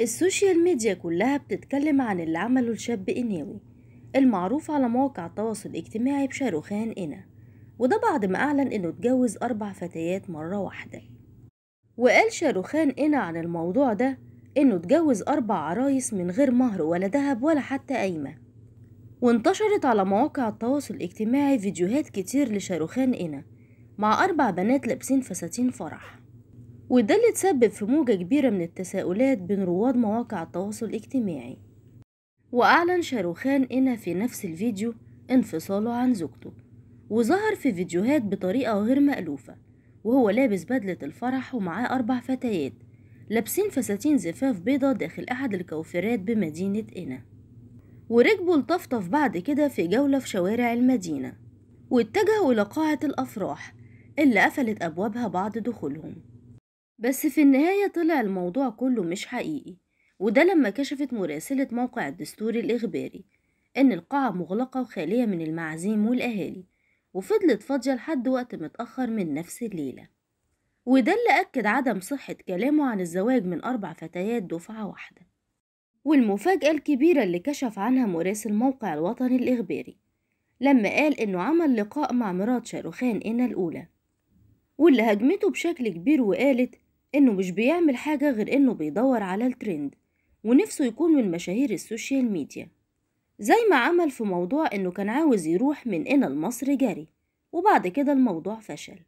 السوشيال ميديا كلها بتتكلم عن اللي عمله الشاب إناوي المعروف على مواقع التواصل الاجتماعي بشاروخان إنا وده بعد ما أعلن إنه اتجوز أربع فتيات مرة واحدة وقال شاروخان إنا عن الموضوع ده إنه اتجوز أربع عرايس من غير مهر ولا دهب ولا حتى قايمة وانتشرت على مواقع التواصل الاجتماعي فيديوهات كتير لشاروخان إنا مع أربع بنات لابسين فساتين فرح وده اللي تسبب في موجة كبيرة من التساؤلات بين رواد مواقع التواصل الاجتماعي وأعلن شاروخان إنا في نفس الفيديو انفصاله عن زوجته وظهر في فيديوهات بطريقة غير مألوفة وهو لابس بدلة الفرح ومعاه أربع فتيات لابسين فساتين زفاف بيضة داخل أحد الكوفرات بمدينة إنا وركبوا الطفطف بعد كده في جولة في شوارع المدينة واتجهوا إلى قاعة الأفراح اللي قفلت أبوابها بعد دخولهم بس في النهاية طلع الموضوع كله مش حقيقي وده لما كشفت مراسلة موقع الدستور الإخباري إن القاعة مغلقة وخالية من المعازيم والأهالي وفضلت فاضية لحد وقت متأخر من نفس الليلة وده اللي أكد عدم صحة كلامه عن الزواج من أربع فتيات دفعة واحدة والمفاجأة الكبيرة اللي كشف عنها مراسل موقع الوطني الإخباري لما قال إنه عمل لقاء مع مرات شاروخان إنا الأولى واللي هاجمته بشكل كبير وقالت إنه مش بيعمل حاجة غير إنه بيدور على الترند ونفسه يكون من مشاهير السوشيال ميديا زي ما عمل في موضوع إنه كان عاوز يروح من انا لمصر جري وبعد كده الموضوع فشل